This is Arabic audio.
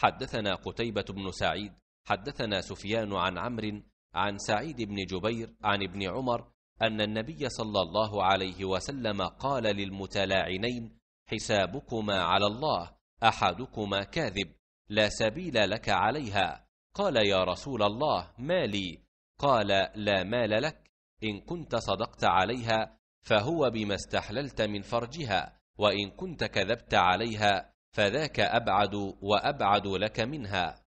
حدثنا قتيبة بن سعيد حدثنا سفيان عن عمرو عن سعيد بن جبير عن ابن عمر أن النبي صلى الله عليه وسلم قال للمتلاعنين حسابكما على الله أحدكما كاذب لا سبيل لك عليها قال يا رسول الله ما لي قال لا مال لك إن كنت صدقت عليها فهو بما استحللت من فرجها وإن كنت كذبت عليها فذاك أبعد وأبعد لك منها